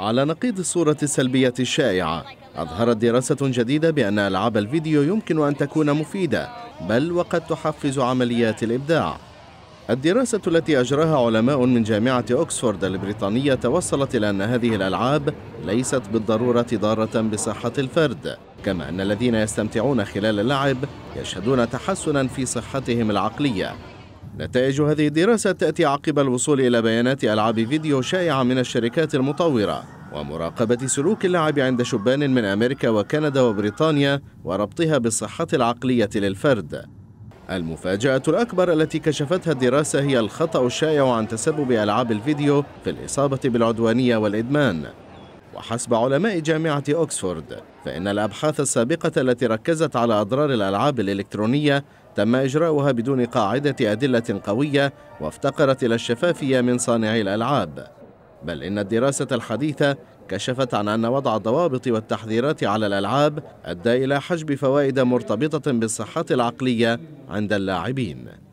على نقيض الصورة السلبية الشائعة أظهرت دراسة جديدة بأن ألعاب الفيديو يمكن أن تكون مفيدة بل وقد تحفز عمليات الإبداع الدراسة التي أجراها علماء من جامعة أكسفورد البريطانية توصلت إلى أن هذه الألعاب ليست بالضرورة ضارة بصحة الفرد كما أن الذين يستمتعون خلال اللعب يشهدون تحسنا في صحتهم العقلية نتائج هذه الدراسة تأتي عقب الوصول إلى بيانات ألعاب فيديو شائعة من الشركات المطورة ومراقبة سلوك اللعب عند شبان من أمريكا وكندا وبريطانيا وربطها بالصحة العقلية للفرد المفاجأة الأكبر التي كشفتها الدراسة هي الخطأ الشائع عن تسبب ألعاب الفيديو في الإصابة بالعدوانية والإدمان وحسب علماء جامعة أوكسفورد فإن الأبحاث السابقة التي ركزت على أضرار الألعاب الإلكترونية تم إجراؤها بدون قاعدة أدلة قوية وافتقرت إلى الشفافية من صانعي الألعاب بل إن الدراسة الحديثة كشفت عن أن وضع الضوابط والتحذيرات على الألعاب أدى إلى حجب فوائد مرتبطة بالصحة العقلية عند اللاعبين